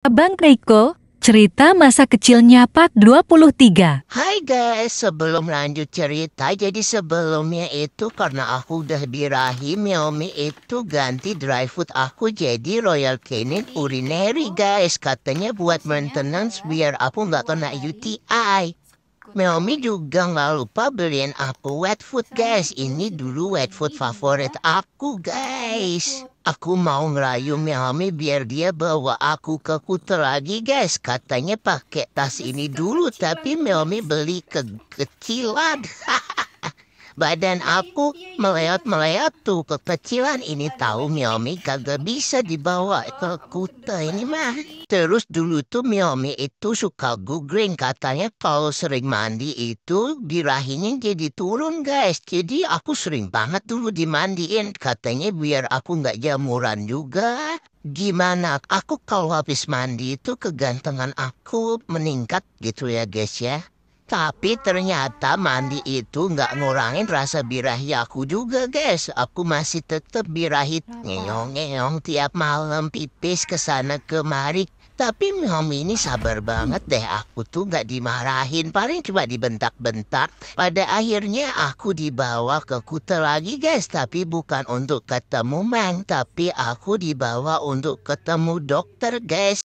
Abang Reiko, cerita masa kecilnya part 23. Hai guys, sebelum lanjut cerita, jadi sebelumnya itu karena aku udah birahi Miaomi itu ganti dry food aku jadi Royal Canin Urinary guys. Katanya buat maintenance biar aku nggak kena UTI. Melmi juga nggak lupa beliin aku wet food guys. Ini dulu wet food favorit aku guys. Aku mau ngerayu Melmi biar dia bawa aku ke kuter lagi guys. Katanya pakai tas ini dulu tapi Melmi beli ke kecilan. Badan aku meleot-meleot tuh kekecilan ini tahu Miomi kagak bisa dibawa ke kuta ini mah. Terus dulu tuh Miomi itu suka googling katanya kalau sering mandi itu birahinya jadi turun guys. Jadi aku sering banget dulu dimandiin katanya biar aku nggak jamuran juga. Gimana aku kalau habis mandi itu kegantengan aku meningkat gitu ya guys ya. Tapi ternyata mandi itu nggak ngurangin rasa birahi aku juga, guys. Aku masih tetap birahi ngeong-ngeong tiap malam pipis ke sana kemari. Tapi Mom ini sabar banget deh. Aku tuh nggak dimarahin, paling cuma dibentak-bentak. Pada akhirnya aku dibawa ke kuta lagi, guys. Tapi bukan untuk ketemu Mang, tapi aku dibawa untuk ketemu dokter, guys.